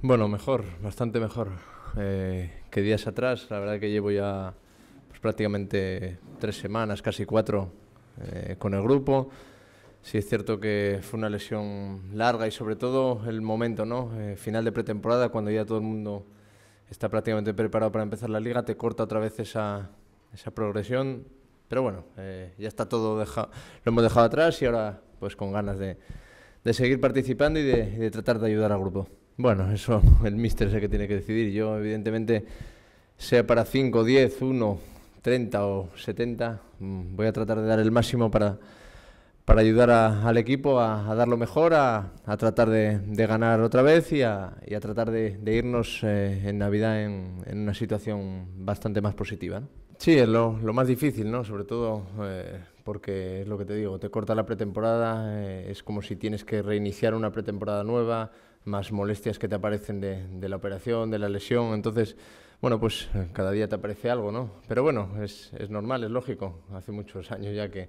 Bueno, mejor, bastante mejor eh, que días atrás. La verdad que llevo ya pues, prácticamente tres semanas, casi cuatro, eh, con el grupo. Sí es cierto que fue una lesión larga y sobre todo el momento, ¿no? Eh, final de pretemporada, cuando ya todo el mundo está prácticamente preparado para empezar la liga, te corta otra vez esa, progresión. Pero bueno, ya está todo, lo hemos dejado atrás y ahora pues con ganas de, seguir participando y de tratar de ayudar al grupo. Bueno, eso el míster es el que tiene que decidir. Yo, evidentemente, sea para 5, 10, 1, 30 o 70, mm, voy a tratar de dar el máximo para, ayudar al equipo a, dar lo mejor, a, tratar de, ganar otra vez y a, tratar de, irnos eh, en Navidad en, una situación bastante más positiva. Sí, es lo, más difícil, ¿no? Sobre todo eh, porque es lo que te digo, te corta la pretemporada, eh, es como si tienes que reiniciar una pretemporada nueva, más molestias que te aparecen de, la operación, de la lesión. Entonces, bueno, pues eh, cada día te aparece algo, ¿no? Pero bueno, es, normal, es lógico. Hace muchos años ya que,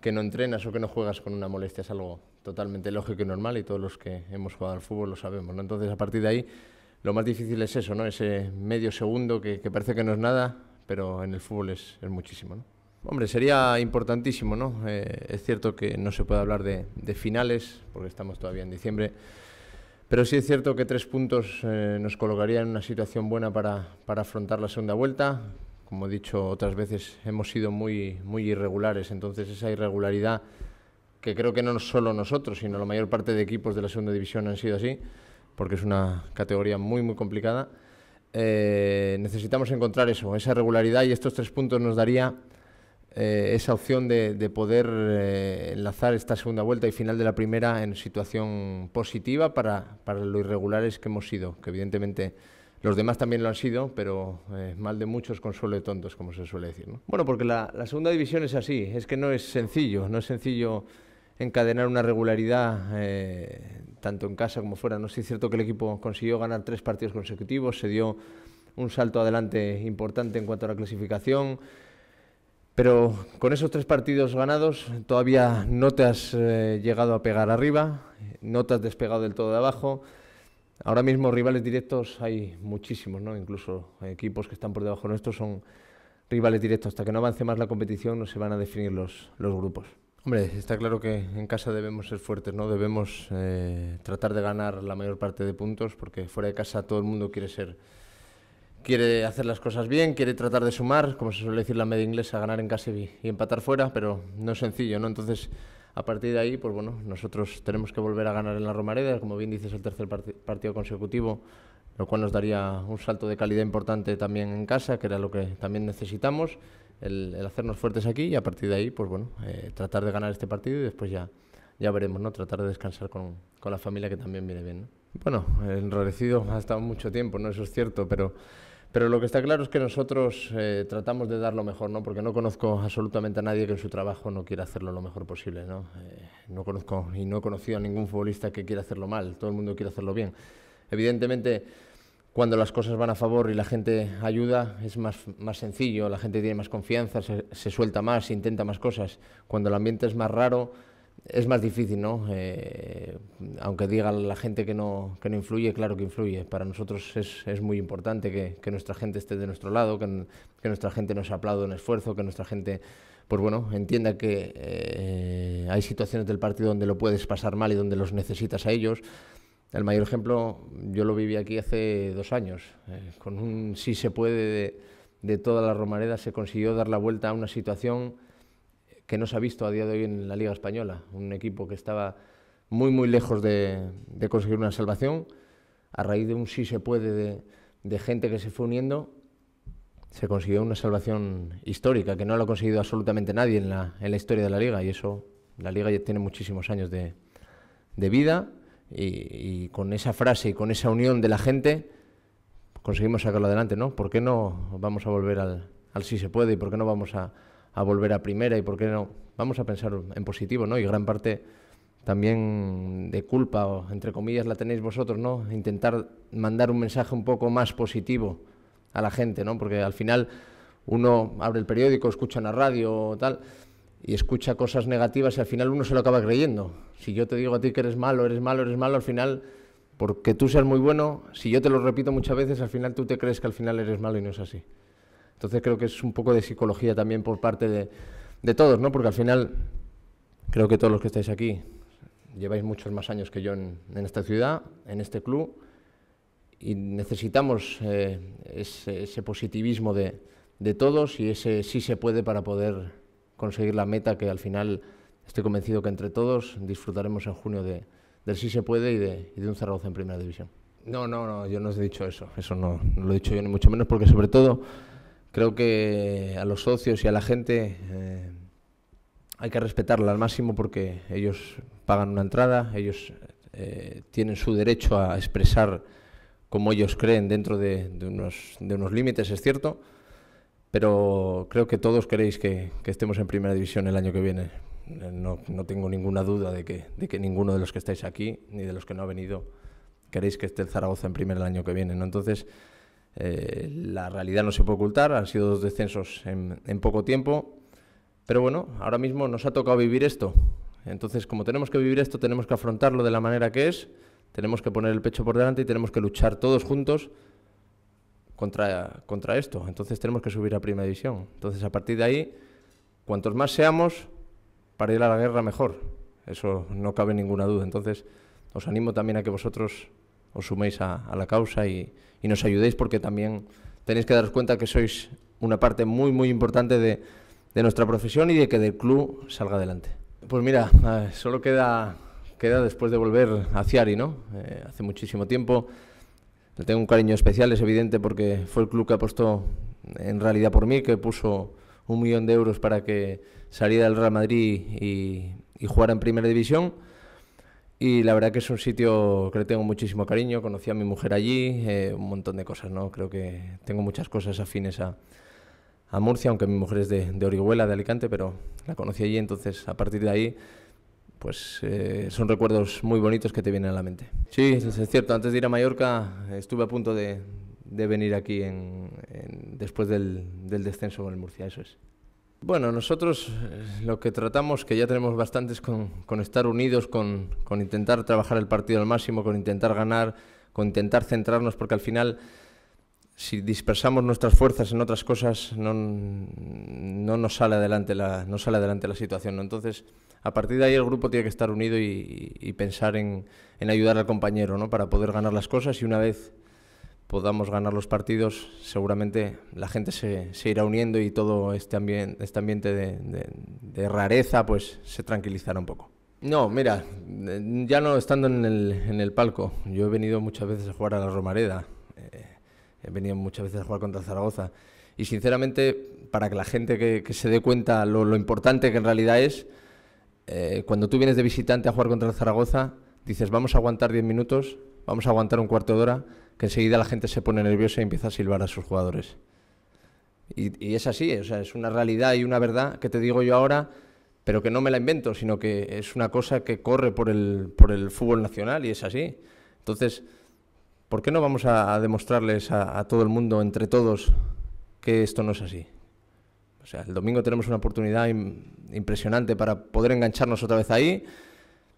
que, no entrenas o que no juegas con una molestia. Es algo totalmente lógico y normal y todos los que hemos jugado al fútbol lo sabemos, ¿no? Entonces, a partir de ahí, lo más difícil es eso, ¿no? Ese medio segundo que, parece que no es nada, pero en el fútbol es, muchísimo, ¿no? Hombre, sería importantísimo, ¿no? Eh, es cierto que no se puede hablar de, de finales, porque estamos todavía en diciembre, pero sí es cierto que tres puntos eh, nos colocarían en una situación buena para, afrontar la segunda vuelta. Como he dicho otras veces, hemos sido muy, muy irregulares, entonces esa irregularidad, que creo que no solo nosotros, sino la mayor parte de equipos de la segunda división han sido así, porque es una categoría muy, muy complicada, eh, necesitamos encontrar eso, esa regularidad y estos tres puntos nos daría eh, esa opción de, poder eh, enlazar esta segunda vuelta y final de la primera en situación positiva para, para lo irregulares que hemos sido, que evidentemente los demás también lo han sido, pero eh, mal de muchos, consuelo de tontos, como se suele decir. ¿no? Bueno, porque la, segunda división es así, es que no es sencillo, no es sencillo encadenar una regularidad tanto en casa como fuera. No si es cierto que el equipo consiguió ganar tres partidos consecutivos, se dio un salto adelante importante en cuanto a la clasificación. Pero con esos tres partidos ganados todavía no te has eh, llegado a pegar arriba, no te has despegado del todo de abajo. Ahora mismo rivales directos hay muchísimos, ¿no? Incluso equipos que están por debajo nuestro son rivales directos. Hasta que no avance más la competición no se van a definir los, los grupos. Hombre, está claro que en casa debemos ser fuertes, ¿no? Debemos eh, tratar de ganar la mayor parte de puntos porque fuera de casa todo el mundo quiere ser quiere hacer las cosas bien, quiere tratar de sumar, como se suele decir la media inglesa, ganar en casa y, empatar fuera, pero no es sencillo, ¿no? Entonces, a partir de ahí, pues bueno, nosotros tenemos que volver a ganar en la Romareda, como bien dices, el tercer partido consecutivo, lo cual nos daría un salto de calidad importante también en casa, que era lo que también necesitamos, el, hacernos fuertes aquí y a partir de ahí, pues bueno, eh, tratar de ganar este partido y después ya, ya veremos, ¿no? Tratar de descansar con, con la familia que también viene bien, ¿no? Bueno, enrorecido ha estado mucho tiempo, no eso es cierto, pero pero lo que está claro es que nosotros eh, tratamos de dar lo mejor, ¿no? Porque no conozco absolutamente a nadie que en su trabajo no quiera hacerlo lo mejor posible, ¿no? Eh, no conozco y no he conocido a ningún futbolista que quiera hacerlo mal, todo el mundo quiere hacerlo bien. Evidentemente, cuando las cosas van a favor y la gente ayuda, es más, más sencillo, la gente tiene más confianza, se, se suelta más, intenta más cosas. Cuando el ambiente es más raro, es más difícil, ¿no? Eh, aunque diga la gente que no, no influye, claro que influye. Para nosotros es, muy importante que, nuestra gente esté de nuestro lado, que, nuestra gente nos aplaude en esfuerzo, que nuestra gente, pues bueno, entienda que eh, hay situaciones del partido donde lo puedes pasar mal y donde los necesitas a ellos. El mayor ejemplo, yo lo viví aquí hace dos años, eh, con un sí se puede de, de toda la Romareda, se consiguió dar la vuelta a una situación que no se ha visto a día de hoy en la Liga Española. Un equipo que estaba muy, muy lejos de, conseguir una salvación. A raíz de un sí se puede de, gente que se fue uniendo, se consiguió una salvación histórica que no lo ha conseguido absolutamente nadie en la, en la historia de la Liga. Y eso, la Liga ya tiene muchísimos años de, vida. Y, con esa frase y con esa unión de la gente conseguimos sacarlo adelante, ¿no? ¿Por qué no vamos a volver al, al sí se puede y por qué no vamos a, a volver a primera y por qué no, vamos a pensar en positivo, ¿no? Y gran parte también de culpa, entre comillas, la tenéis vosotros, ¿no? Intentar mandar un mensaje un poco más positivo a la gente, ¿no? Porque al final uno abre el periódico, escucha la radio o tal, y escucha cosas negativas y al final uno se lo acaba creyendo. Si yo te digo a ti que eres malo, eres malo, eres malo, al final, porque tú seas muy bueno, si yo te lo repito muchas veces, al final tú te crees que al final eres malo y no es así. Entonces creo que es un poco de psicología también por parte de, de todos, ¿no? Porque al final creo que todos los que estáis aquí lleváis muchos más años que yo en, esta ciudad, en este club, y necesitamos eh, ese, positivismo de, de, todos y ese sí se puede para poder conseguir la meta que al final estoy convencido que entre todos disfrutaremos en junio de, del sí se puede y de, un Zaragoza en primera división. No, no, no, yo no os he dicho eso, eso no lo he dicho yo ni mucho menos porque sobre todo Creo que a los socios y a la gente eh, hay que respetarla al máximo porque ellos pagan una entrada, ellos eh, tienen su derecho a expresar como ellos creen dentro de, de, unos, de unos límites, es cierto, pero creo que todos queréis que, estemos en primera división el año que viene. Eh, no, no, tengo ninguna duda de que, de que ninguno de los que estáis aquí, ni de los que no ha venido, queréis que esté el Zaragoza en primera el año que viene. ¿no? Entonces, eh, la realidad no se puede ocultar, han sido dos descensos en, poco tiempo, pero bueno, ahora mismo nos ha tocado vivir esto. Entonces, como tenemos que vivir esto, tenemos que afrontarlo de la manera que es, tenemos que poner el pecho por delante y tenemos que luchar todos juntos contra, contra esto. Entonces tenemos que subir a primera división. Entonces, a partir de ahí, cuantos más seamos, para ir a la guerra mejor. Eso no cabe ninguna duda. Entonces, os animo también a que vosotros os suméis a, la causa y, y, nos ayudéis porque también tenéis que daros cuenta que sois una parte muy, muy importante de, de nuestra profesión y de que del club salga adelante. Pues mira, ah, solo queda, queda después de volver a Ciari, ¿no? Eh, hace muchísimo tiempo. Le tengo un cariño especial, es evidente, porque fue el club que apostó en realidad por mí, que puso un millón de euros para que saliera del Real Madrid y, y jugara en Primera División. Y la verdad que es un sitio que le tengo muchísimo cariño, conocí a mi mujer allí, eh, un montón de cosas, ¿no? Creo que tengo muchas cosas afines a, Murcia, aunque mi mujer es de, Orihuela, de Alicante, pero la conocí allí, entonces a partir de ahí, pues eh, son recuerdos muy bonitos que te vienen a la mente. Sí, es cierto, antes de ir a Mallorca estuve a punto de, venir aquí en, después del, del descenso con el Murcia, eso es. Bueno, nosotros eh, lo que tratamos, que ya tenemos bastantes con, con estar unidos, con, intentar trabajar el partido al máximo, con intentar ganar, con intentar centrarnos, porque al final, si dispersamos nuestras fuerzas en otras cosas, no, nos sale adelante la, no sale adelante la situación. Entonces, a partir de ahí el grupo tiene que estar unido y, pensar en, en, ayudar al compañero ¿no? para poder ganar las cosas y una vez podamos ganar los partidos, seguramente la gente se, irá uniendo y todo este, ambiente este ambiente de, rareza pues se tranquilizará un poco. No, mira, ya no estando en el, en el palco, yo he venido muchas veces a jugar a la Romareda, eh, he venido muchas veces a jugar contra Zaragoza y sinceramente para que la gente que, se dé cuenta lo, importante que en realidad es, eh, cuando tú vienes de visitante a jugar contra Zaragoza, dices vamos a aguantar 10 minutos, vamos a aguantar un cuarto de hora, que enseguida la gente se pone nerviosa y empieza a silbar a sus jugadores. Y, es así, es una realidad y una verdad que te digo yo ahora, pero que no me la invento, sino que es una cosa que corre por el, fútbol nacional y es así. Entonces, ¿por qué no vamos a, demostrarles a, todo el mundo, entre todos, que esto no es así? O sea, el domingo tenemos una oportunidad impresionante para poder engancharnos otra vez ahí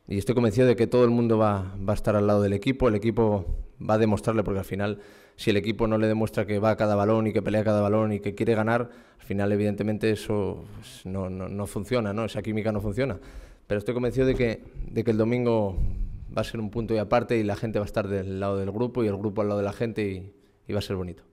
y estoy convencido de que todo el mundo va, a estar al lado del equipo, el equipo va a demostrarle, porque al final, si el equipo no le demuestra que va a cada balón y que pelea cada balón y que quiere ganar, al final evidentemente eso pues, no, no, funciona, ¿no? esa química no funciona. Pero estoy convencido de que, de que el domingo va a ser un punto y aparte y la gente va a estar del lado del grupo y el grupo al lado de la gente y va a ser bonito.